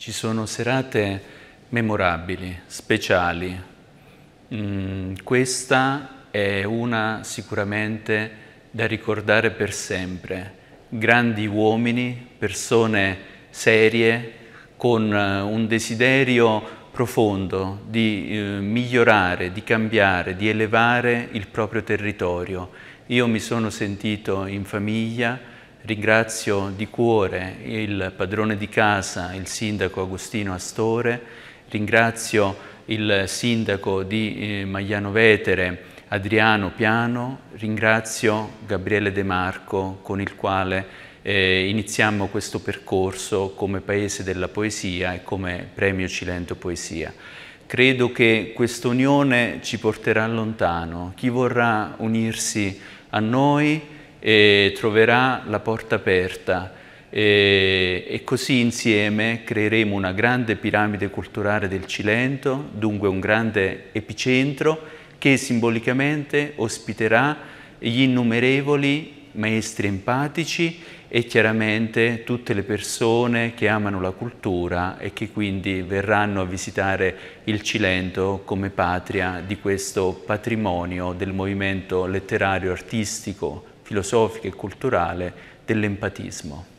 Ci sono serate memorabili, speciali. Mm, questa è una sicuramente da ricordare per sempre. Grandi uomini, persone serie, con eh, un desiderio profondo di eh, migliorare, di cambiare, di elevare il proprio territorio. Io mi sono sentito in famiglia Ringrazio di cuore il padrone di casa, il sindaco Agostino Astore, ringrazio il sindaco di eh, Magliano Vetere, Adriano Piano, ringrazio Gabriele De Marco con il quale eh, iniziamo questo percorso come Paese della Poesia e come Premio Cilento Poesia. Credo che questa unione ci porterà lontano. Chi vorrà unirsi a noi eh, troverà la porta aperta eh, e così insieme creeremo una grande piramide culturale del Cilento, dunque un grande epicentro che simbolicamente ospiterà gli innumerevoli maestri empatici e chiaramente tutte le persone che amano la cultura e che quindi verranno a visitare il Cilento come patria di questo patrimonio del movimento letterario, artistico, filosofica e culturale dell'empatismo.